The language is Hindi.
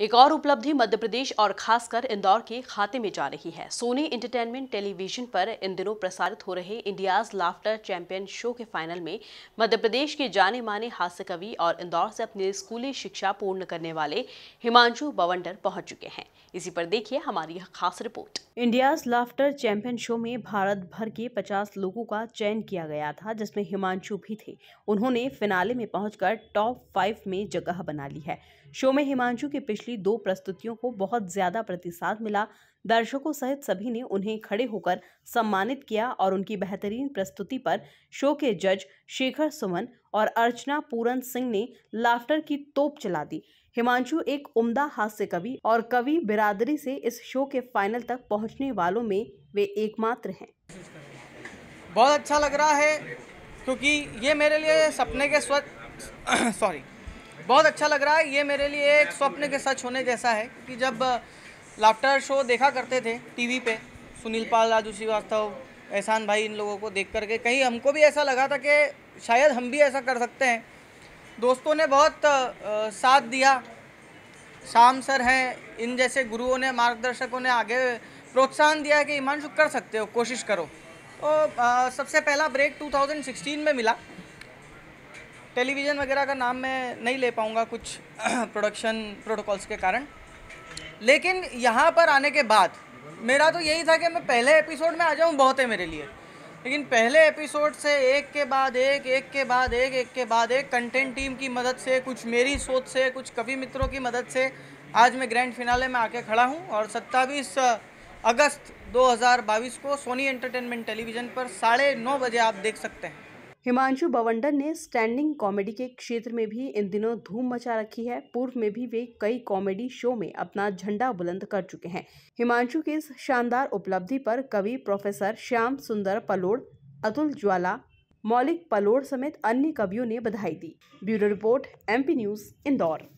एक और उपलब्धि मध्य प्रदेश और खासकर इंदौर के खाते में जा रही है सोनी एंटरटेनमेंट टेलीविजन पर इन दिनों प्रसारित हो रहे इंडियाज लाफ्टर चैंपियन शो के फाइनल में मध्य प्रदेश के जाने माने हास्य कवि और इंदौर से अपनी स्कूली शिक्षा पूर्ण करने वाले हिमांशु बवंडर पहुंच चुके हैं इसी पर देखिए हमारी खास report India laughter champion show में भारत भर के 50 लोगों का चयन किया गया था जिसमें हिमांशु भी थे उन्होंने फिनाले में पहुंचकर टॉप फाइव में जगह बना ली है शो में हिमांशु की पिछली दो प्रस्तुतियों को बहुत ज्यादा प्रतिसाद मिला दर्शकों सहित सभी ने उन्हें खड़े होकर सम्मानित किया और उनकी बेहतरीन प्रस्तुति पर शो के जज शेखर सुमन और अर्चना पूरन सिंह ने लाफ्टर की तोप चला दी हिमांशु एक उम्दा हास्य कवि और कवि बिरादरी से इस शो के फाइनल तक पहुंचने वालों में वे एकमात्र हैं बहुत अच्छा लग रहा है क्योंकि ये मेरे लिए सपने के स्व सॉरी बहुत अच्छा लग रहा है ये मेरे लिए एक स्वप्न के सच होने जैसा है कि जब लाफ्टर शो देखा करते थे टीवी पे सुनील पाल राजू श्रीवास्तव एहसान भाई इन लोगों को देख करके कहीं हमको भी ऐसा लगा था कि शायद हम भी ऐसा कर सकते हैं दोस्तों ने बहुत साथ दिया शाम सर हैं इन जैसे गुरुओं ने मार्गदर्शकों ने आगे प्रोत्साहन दिया कि हिमांशु कर सकते हो कोशिश करो तो आ, सबसे पहला ब्रेक 2016 में मिला टेलीविज़न वगैरह का नाम मैं नहीं ले पाऊँगा कुछ प्रोडक्शन प्रोटोकॉल्स के कारण लेकिन यहाँ पर आने के बाद मेरा तो यही था कि मैं पहले एपिसोड में आ जाऊँ बहुत है मेरे लिए लेकिन पहले एपिसोड से एक के बाद एक एक के बाद एक एक के बाद एक कंटेंट टीम की मदद से कुछ मेरी सोच से कुछ कवि मित्रों की मदद से आज मैं ग्रैंड फिनाले में आके खड़ा हूँ और सत्ताईस अगस्त 2022 को सोनी एंटरटेनमेंट टेलीविज़न पर साढ़े नौ बजे आप देख सकते हैं हिमांशु बवंडर ने स्टैंडिंग कॉमेडी के क्षेत्र में भी इन दिनों धूम मचा रखी है पूर्व में भी वे कई कॉमेडी शो में अपना झंडा बुलंद कर चुके हैं हिमांशु की इस शानदार उपलब्धि पर कवि प्रोफेसर श्याम सुंदर पलोड़ अतुल ज्वाला मौलिक पलोड़ समेत अन्य कवियों ने बधाई दी bureau report MP news Indore